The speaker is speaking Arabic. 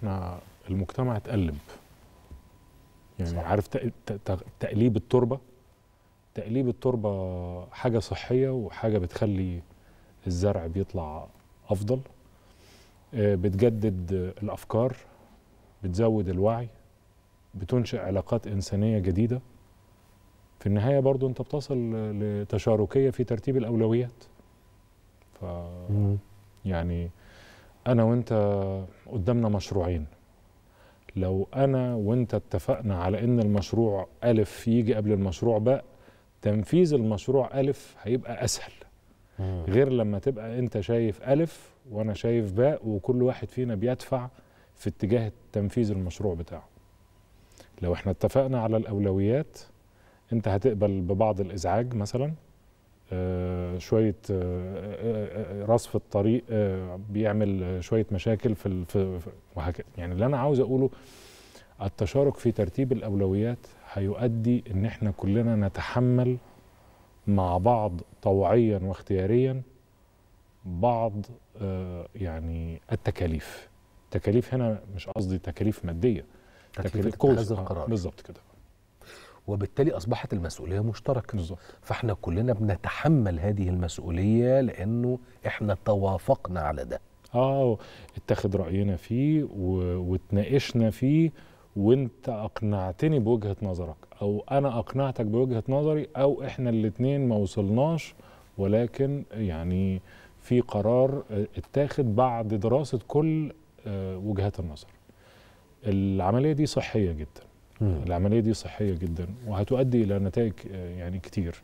احنا المجتمع اتقلب يعني صح. عارف تقليب التربه تقليب التربه حاجه صحيه وحاجه بتخلي الزرع بيطلع افضل آه، بتجدد الافكار بتزود الوعي بتنشئ علاقات انسانيه جديده في النهايه برضو انت بتصل لتشاركيه في ترتيب الاولويات ف يعني انا وانت قدامنا مشروعين لو انا وانت اتفقنا على ان المشروع الف يجي قبل المشروع باء تنفيذ المشروع الف هيبقى اسهل غير لما تبقى انت شايف الف وانا شايف باء وكل واحد فينا بيدفع في اتجاه تنفيذ المشروع بتاعه لو احنا اتفقنا على الاولويات انت هتقبل ببعض الازعاج مثلا آه، شويه آه، آه، رصف الطريق بيعمل شويه مشاكل في وهكذا يعني اللي انا عاوز اقوله التشارك في ترتيب الاولويات هيؤدي ان احنا كلنا نتحمل مع بعض طوعيا واختياريا بعض يعني التكاليف تكاليف هنا مش قصدي تكاليف ماديه تكاليف اتخاذ القرار بالظبط كده وبالتالي اصبحت المسؤوليه مشتركه بالزبط. فاحنا كلنا بنتحمل هذه المسؤوليه لانه احنا توافقنا على ده اه اتخذ راينا فيه و... وتناقشنا فيه وانت اقنعتني بوجهه نظرك او انا اقنعتك بوجهه نظري او احنا الاثنين ما وصلناش ولكن يعني في قرار آه، اتاخد بعد دراسه كل آه، وجهات النظر العمليه دي صحيه جدا العمليه دي صحيه جدا وهتؤدي الى نتائج آه، يعني كتير